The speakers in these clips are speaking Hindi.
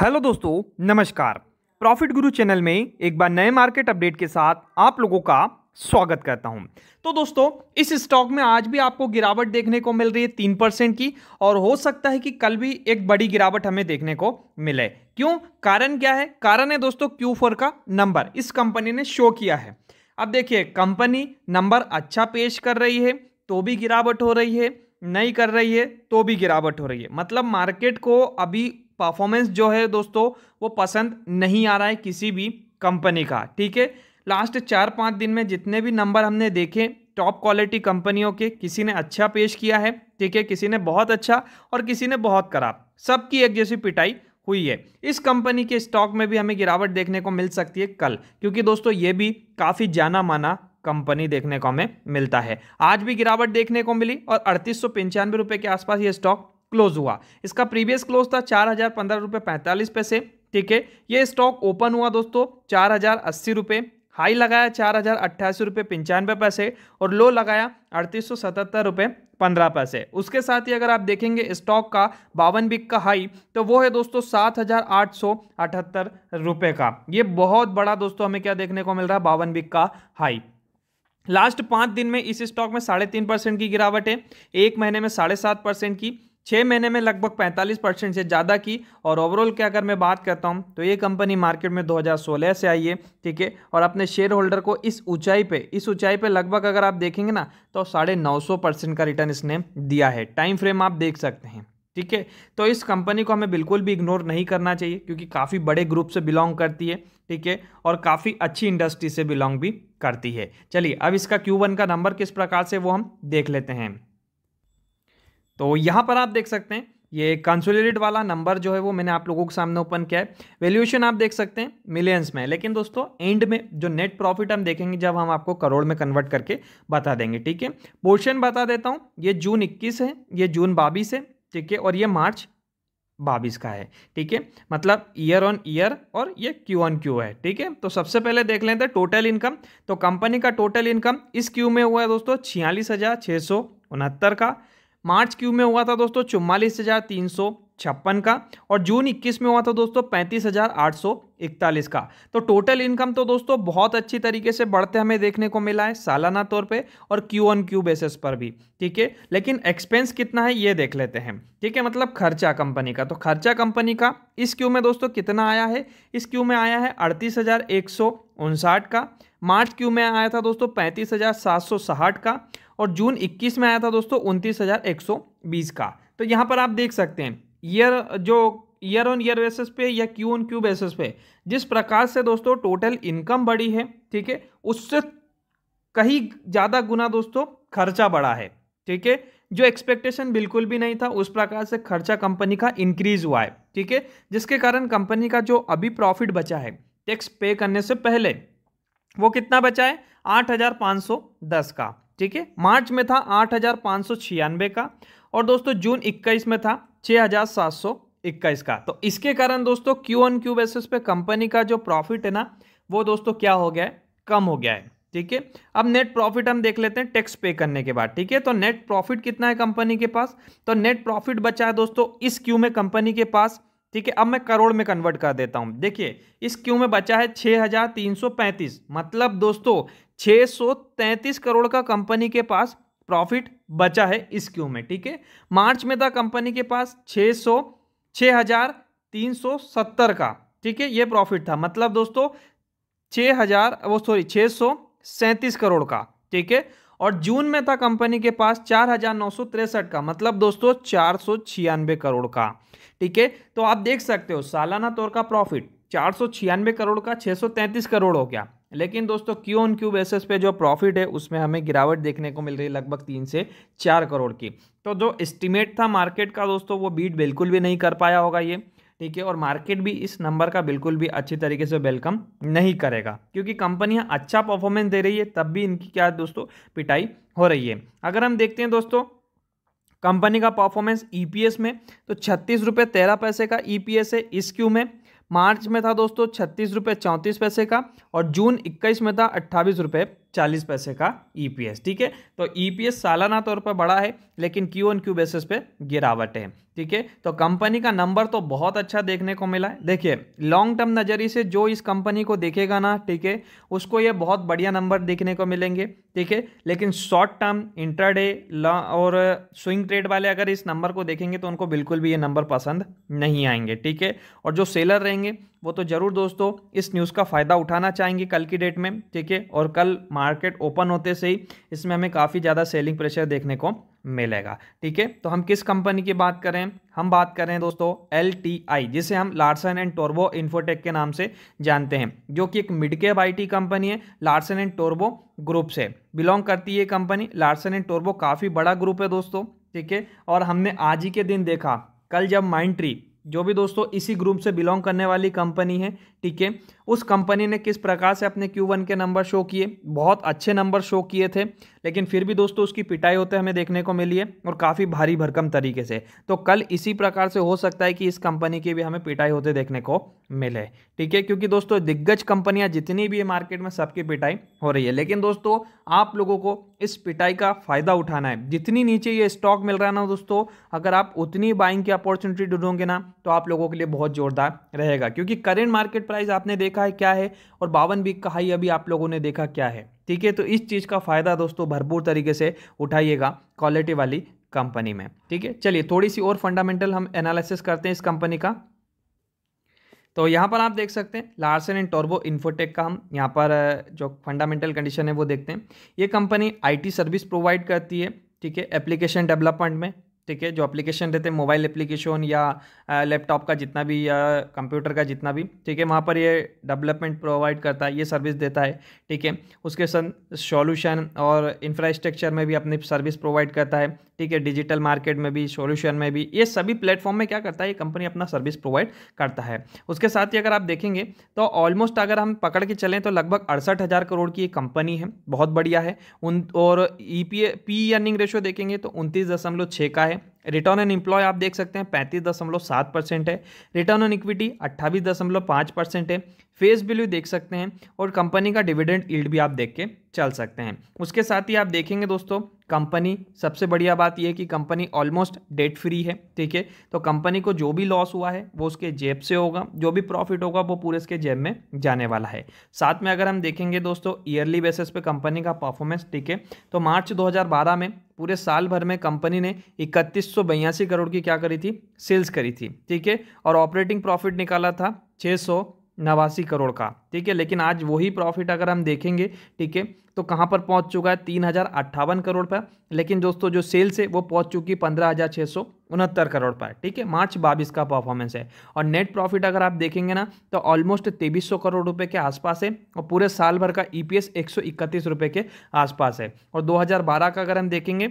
हेलो दोस्तों नमस्कार प्रॉफिट गुरु चैनल में एक बार नए मार्केट अपडेट के साथ आप लोगों का स्वागत करता हूं तो दोस्तों इस स्टॉक में आज भी आपको गिरावट देखने को मिल रही है तीन परसेंट की और हो सकता है कि कल भी एक बड़ी गिरावट हमें देखने को मिले क्यों कारण क्या है कारण है दोस्तों क्यू फोर का नंबर इस कंपनी ने शो किया है अब देखिए कंपनी नंबर अच्छा पेश कर रही है तो भी गिरावट हो रही है नहीं कर रही है तो भी गिरावट हो रही है मतलब मार्केट को अभी परफॉर्मेंस जो है दोस्तों वो पसंद नहीं आ रहा है किसी भी कंपनी का ठीक है लास्ट चार पाँच दिन में जितने भी नंबर हमने देखे टॉप क्वालिटी कंपनियों के किसी ने अच्छा पेश किया है ठीक है किसी ने बहुत अच्छा और किसी ने बहुत खराब सबकी एक जैसी पिटाई हुई है इस कंपनी के स्टॉक में भी हमें गिरावट देखने को मिल सकती है कल क्योंकि दोस्तों ये भी काफ़ी जाना माना कंपनी देखने को हमें मिलता है आज भी गिरावट देखने को मिली और अड़तीस सौ के आसपास ये स्टॉक क्लोज हुआ इसका प्रीवियस क्लोज था चार हज़ार पंद्रह रुपये पैंतालीस पैसे ठीक है ये स्टॉक ओपन हुआ दोस्तों चार हज़ार अस्सी रुपये हाई लगाया चार हज़ार अट्ठासी रुपये पंचानवे पैसे और लो लगाया अड़तीस सौ सतहत्तर रुपये पंद्रह पैसे उसके साथ ही अगर आप देखेंगे स्टॉक का बावन बिक का हाई तो वो है दोस्तों सात हज़ार आठ सौ अठहत्तर रुपये का ये बहुत बड़ा दोस्तों हमें क्या देखने को मिल रहा है बावन बिक का हाई लास्ट पाँच दिन में इस स्टॉक में साढ़े तीन परसेंट की गिरावट है एक महीने में साढ़े सात परसेंट की छः महीने में लगभग 45 परसेंट से ज़्यादा की और ओवरऑल की अगर मैं बात करता हूँ तो ये कंपनी मार्केट में 2016 से आई है ठीक है और अपने शेयर होल्डर को इस ऊंचाई पे इस ऊंचाई पे लगभग अगर आप देखेंगे ना तो साढ़े नौ परसेंट का रिटर्न इसने दिया है टाइम फ्रेम आप देख सकते हैं ठीक है तो इस कंपनी को हमें बिल्कुल भी इग्नोर नहीं करना चाहिए क्योंकि काफ़ी बड़े ग्रुप से बिलोंग करती है ठीक है और काफ़ी अच्छी इंडस्ट्री से बिलोंग भी करती है चलिए अब इसका क्यू का नंबर किस प्रकार से वो हम देख लेते हैं तो यहाँ पर आप देख सकते हैं ये कंसोलिडेट वाला नंबर जो है वो मैंने आप लोगों के सामने ओपन किया है वैल्यूएशन आप देख सकते हैं मिलियंस में लेकिन दोस्तों एंड में जो नेट प्रॉफिट हम देखेंगे जब हम आपको करोड़ में कन्वर्ट करके बता देंगे ठीक है पोर्शन बता देता हूँ ये जून इक्कीस है ये जून बाबीस है ठीक है और ये मार्च बाईस का है ठीक है मतलब ईयर ऑन ईयर और ये क्यू ऑन क्यू है ठीक है तो सबसे पहले देख लेते हैं टोटल इनकम तो कंपनी का टोटल इनकम इस क्यू में हुआ है दोस्तों छियालीस हज़ार छः सौ उनहत्तर का मार्च क्यू में हुआ था दोस्तों चुम्वालीस हज़ार तीन सौ छप्पन का और जून 21 में हुआ था दोस्तों पैंतीस हज़ार आठ सौ इकतालीस का तो टोटल इनकम तो दोस्तों बहुत अच्छी तरीके से बढ़ते हमें देखने को मिला है सालाना तौर पे और क्यू ऑन क्यू बेसिस पर भी ठीक है लेकिन एक्सपेंस कितना है ये देख लेते हैं ठीक है मतलब खर्चा कंपनी का तो खर्चा कंपनी का इस क्यू में दोस्तों कितना आया है इस क्यू में आया है अड़तीस का मार्च क्यू में आया था दोस्तों पैंतीस का और जून 21 में आया था दोस्तों उनतीस का तो यहाँ पर आप देख सकते हैं ईयर जो ईयर ऑन ईयर बेसिस पे या क्यू ऑन क्यू बेसिस पे जिस प्रकार से दोस्तों टोटल इनकम बढ़ी है ठीक है उससे कहीं ज़्यादा गुना दोस्तों खर्चा बढ़ा है ठीक है जो एक्सपेक्टेशन बिल्कुल भी नहीं था उस प्रकार से खर्चा कंपनी का इंक्रीज हुआ है ठीक है जिसके कारण कंपनी का जो अभी प्रॉफिट बचा है टैक्स पे करने से पहले वो कितना बचा है आठ हजार पाँच सौ दस का ठीक है मार्च में था आठ हज़ार पाँच सौ छियानवे का और दोस्तों जून इक्कीस में था छः हज़ार सात सौ इक्कीस का तो इसके कारण दोस्तों क्यू ऑन क्यू बेसिस पे कंपनी का जो प्रॉफिट है ना वो दोस्तों क्या हो गया है कम हो गया है ठीक है अब नेट प्रॉफिट हम देख लेते हैं टैक्स पे करने के बाद ठीक है तो नेट प्रॉफिट कितना है कंपनी के पास तो नेट प्रॉफिट बचा है दोस्तों इस क्यू में कंपनी के पास ठीक है अब मैं करोड़ में कन्वर्ट कर देता हूं देखिए इस क्यू में बचा है 6335 मतलब दोस्तों 633 करोड़ का कंपनी के पास प्रॉफिट बचा है इस क्यू में ठीक है मार्च में था कंपनी के पास 600 6370 का ठीक है ये प्रॉफिट था मतलब दोस्तों 6000 वो सॉरी 637 करोड़ का ठीक है और जून में था कंपनी के पास चार हजार नौ सौ तिरसठ का मतलब दोस्तों चार सौ छियानवे करोड़ का ठीक है तो आप देख सकते हो सालाना तौर का प्रॉफिट चार सौ छियानवे करोड़ का छः सौ करोड़ हो गया लेकिन दोस्तों क्यू ऑन क्यू बेसिस पे जो प्रॉफिट है उसमें हमें गिरावट देखने को मिल रही है लगभग तीन से चार करोड़ की तो जो एस्टिमेट था मार्केट का दोस्तों वो बीट बिल्कुल भी नहीं कर पाया होगा ये ठीक है और मार्केट भी इस नंबर का बिल्कुल भी अच्छी तरीके से वेलकम नहीं करेगा क्योंकि कंपनियां अच्छा परफॉर्मेंस दे रही है तब भी इनकी क्या दोस्तों पिटाई हो रही है अगर हम देखते हैं दोस्तों कंपनी का परफॉर्मेंस ईपीएस e में तो छत्तीस रुपये तेरह पैसे का ईपीएस e है इस क्यू में मार्च में था दोस्तों छत्तीस रुपये चौंतीस पैसे का और जून इक्कीस में था अट्ठावीस रुपये चालीस पैसे का ईपीएस e ठीक है तो ईपीएस सालाना तौर पर बड़ा है लेकिन क्यू एन क्यू बेसिस पे गिरावट है ठीक है तो कंपनी का नंबर तो बहुत अच्छा देखने को मिला है देखिए लॉन्ग टर्म नज़रिए से जो इस कंपनी को देखेगा ना ठीक है उसको ये बहुत बढ़िया नंबर देखने को मिलेंगे ठीक है लेकिन शॉर्ट टर्म इंट्राडे और स्विंग ट्रेड वाले अगर इस नंबर को देखेंगे तो उनको बिल्कुल भी ये नंबर पसंद नहीं आएंगे ठीक है और जो सेलर रहेंगे वो तो ज़रूर दोस्तों इस न्यूज़ का फ़ायदा उठाना चाहेंगे कल की डेट में ठीक है और कल मार्केट ओपन होते से ही इसमें हमें काफ़ी ज़्यादा सेलिंग प्रेशर देखने को मिलेगा ठीक है तो हम किस कंपनी की बात करें हम बात करें दोस्तों एल जिसे हम लार्सन एंड टोर्बो इन्फोटेक के नाम से जानते हैं जो कि एक मिड कैप आई कंपनी है लार्सन एंड टोर्बो ग्रुप से बिलोंग करती है कंपनी लार्सन एंड टोर्बो काफ़ी बड़ा ग्रुप है दोस्तों ठीक है और हमने आज ही के दिन देखा कल जब माइंड ट्री जो भी दोस्तों इसी ग्रुप से बिलोंग करने वाली कंपनी है ठीक है उस कंपनी ने किस प्रकार से अपने क्यू वन के नंबर शो किए बहुत अच्छे नंबर शो किए थे लेकिन फिर भी दोस्तों उसकी पिटाई होते हमें देखने को मिली है और काफ़ी भारी भरकम तरीके से तो कल इसी प्रकार से हो सकता है कि इस कंपनी की भी हमें पिटाई होते देखने को मिले ठीक है क्योंकि दोस्तों दिग्गज कंपनियाँ जितनी भी है मार्केट में सबकी पिटाई हो रही है लेकिन दोस्तों आप लोगों को इस पिटाई का फ़ायदा उठाना है जितनी नीचे ये स्टॉक मिल रहा है ना दोस्तों अगर आप उतनी बाइंग की अपॉर्चुनिटी ढूंढोगे ना तो आप लोगों के लिए बहुत जोरदार रहेगा क्योंकि करेंट मार्केट प्राइस आपने देखा है क्या है और बावन वीक का हाई अभी आप लोगों ने देखा क्या है ठीक है तो इस चीज़ का फ़ायदा दोस्तों भरपूर तरीके से उठाइएगा क्वालिटी वाली कंपनी में ठीक है चलिए थोड़ी सी और फंडामेंटल हम एनालिसिस करते हैं इस कंपनी का तो यहाँ पर आप देख सकते हैं लार्सन एंड टॉर्बो इन्फोटेक का हम यहाँ पर जो फंडामेंटल कंडीशन है वो देखते हैं ये कंपनी आईटी सर्विस प्रोवाइड करती है ठीक है एप्लीकेशन डेवलपमेंट में ठीक है जो एप्लीकेशन रहते हैं मोबाइल एप्लीकेशन या लैपटॉप का जितना भी या कंप्यूटर का जितना भी ठीक है वहाँ पर ये डेवलपमेंट प्रोवाइड करता है ये सर्विस देता है ठीक है उसके सन सॉल्यूशन और इंफ्रास्ट्रक्चर में भी अपनी सर्विस प्रोवाइड करता है ठीक है डिजिटल मार्केट में भी सॉल्यूशन में भी ये सभी प्लेटफॉर्म में क्या करता है ये कंपनी अपना सर्विस प्रोवाइड करता है उसके साथ ही अगर आप देखेंगे तो ऑलमोस्ट अगर हम पकड़ के चलें तो लगभग अड़सठ हज़ार करोड़ की एक कंपनी है बहुत बढ़िया है उन और E P P earning ratio देखेंगे तो उनतीस दशमलव छः का है है रिटर्न ऑन एम्प्लॉय आप देख सकते हैं पैंतीस दशमलव सात परसेंट है रिटर्न ऑन इक्विटी अट्ठावी दशमलव पाँच परसेंट है फेस वैल्यू देख सकते हैं और कंपनी का डिविडेंड ईल्ड भी आप देख के चल सकते हैं उसके साथ ही आप देखेंगे दोस्तों कंपनी सबसे बढ़िया बात यह कि कंपनी ऑलमोस्ट डेट फ्री है ठीक है तो कंपनी को जो भी लॉस हुआ है वो उसके जेब से होगा जो भी प्रॉफिट होगा वो पूरे उसके जेब में जाने वाला है साथ में अगर हम देखेंगे दोस्तों ईयरली बेसिस पे कंपनी का परफॉर्मेंस ठीक है तो मार्च 2012 में पूरे साल भर में कंपनी ने इकतीस करोड़ की क्या करी थी सेल्स करी थी ठीक है और ऑपरेटिंग प्रॉफिट निकाला था छः नवासी करोड़ का ठीक है लेकिन आज वही प्रॉफिट अगर हम देखेंगे ठीक है तो कहाँ पर पहुँच चुका है तीन हज़ार अट्ठावन करोड़ पर लेकिन दोस्तों जो सेल्स है वो पहुँच चुकी है पंद्रह हज़ार छः सौ उनहत्तर करोड़ पर ठीक है मार्च बाईस का परफॉर्मेंस है और नेट प्रॉफिट अगर आप देखेंगे ना तो ऑलमोस्ट तेईस सौ करोड़ रुपए के आसपास है और पूरे साल भर का ई पी एस एक सौ इकतीस रुपये के आसपास है और दो हज़ार बारह का अगर हम देखेंगे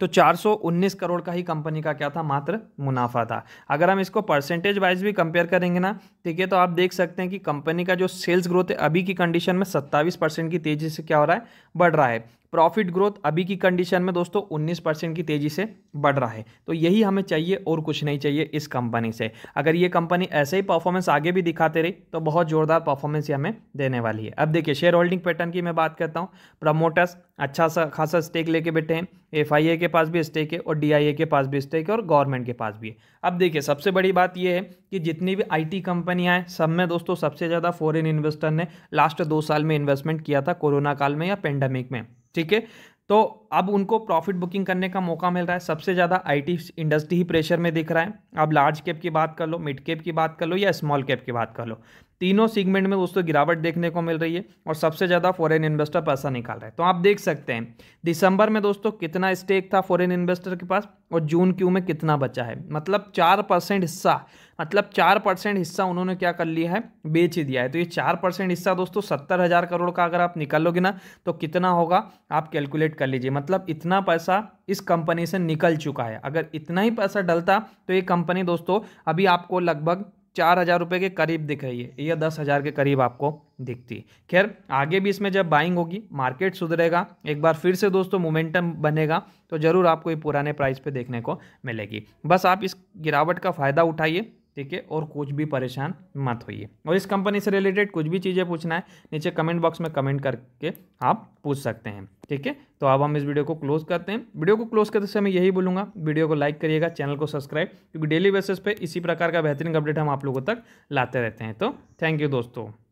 तो 419 करोड़ का ही कंपनी का क्या था मात्र मुनाफा था अगर हम इसको परसेंटेज वाइज भी कंपेयर करेंगे ना ठीक है तो आप देख सकते हैं कि कंपनी का जो सेल्स ग्रोथ है अभी की कंडीशन में 27 परसेंट की तेज़ी से क्या हो रहा है बढ़ रहा है प्रॉफिट ग्रोथ अभी की कंडीशन में दोस्तों 19 परसेंट की तेज़ी से बढ़ रहा है तो यही हमें चाहिए और कुछ नहीं चाहिए इस कंपनी से अगर ये कंपनी ऐसे ही परफॉर्मेंस आगे भी दिखाते रही तो बहुत जोरदार परफॉर्मेंस हमें देने वाली है अब देखिए शेयर होल्डिंग पैटर्न की मैं बात करता हूँ प्रमोटर्स अच्छा सा खासा स्टेक लेके बैठे हैं एफ के पास भी स्टेक है और डी के पास भी स्टेक है और गवर्नमेंट के पास भी है अब देखिए सबसे बड़ी बात यह है कि जितनी भी आई टी हैं सब में दोस्तों सबसे ज़्यादा फॉरन इन्वेस्टर ने लास्ट दो साल में इन्वेस्टमेंट किया था कोरोना काल में या पेंडेमिक में ठीक है तो अब उनको प्रॉफिट बुकिंग करने का मौका मिल रहा है सबसे ज़्यादा आईटी इंडस्ट्री ही प्रेशर में दिख रहा है अब लार्ज कैप की बात कर लो मिड कैप की बात कर लो या स्मॉल कैप की बात कर लो तीनों सीगमेंट में दोस्तों गिरावट देखने को मिल रही है और सबसे ज़्यादा फॉरेन इन्वेस्टर पैसा निकाल रहे हैं तो आप देख सकते हैं दिसंबर में दोस्तों कितना स्टेक था फॉरेन इन्वेस्टर के पास और जून क्यू में कितना बचा है मतलब चार परसेंट हिस्सा मतलब चार परसेंट हिस्सा उन्होंने क्या कर लिया है बेच ही दिया है तो ये चार परसेंट हिस्सा दोस्तों सत्तर हज़ार करोड़ का अगर आप निकालोगे ना तो कितना होगा आप कैलकुलेट कर लीजिए मतलब इतना पैसा इस कंपनी से निकल चुका है अगर इतना ही पैसा डलता तो ये कंपनी दोस्तों अभी आपको लगभग चार हज़ार रुपये के करीब दिख रही है या दस हज़ार के करीब आपको दिखती है खैर आगे भी इसमें जब बाइंग होगी मार्केट सुधरेगा एक बार फिर से दोस्तों मोमेंटम बनेगा तो ज़रूर आपको ये पुराने प्राइस पे देखने को मिलेगी बस आप इस गिरावट का फ़ायदा उठाइए ठीक है और कुछ भी परेशान मत होइए और इस कंपनी से रिलेटेड कुछ भी चीज़ें पूछना है नीचे कमेंट बॉक्स में कमेंट करके आप पूछ सकते हैं ठीक है तो अब हम इस वीडियो को क्लोज करते हैं वीडियो को क्लोज करते समय यही बोलूँगा वीडियो को लाइक करिएगा चैनल को सब्सक्राइब क्योंकि डेली बेसिस पे इसी प्रकार का बेहतरीन अपडेट हम आप लोगों तक लाते रहते हैं तो थैंक यू दोस्तों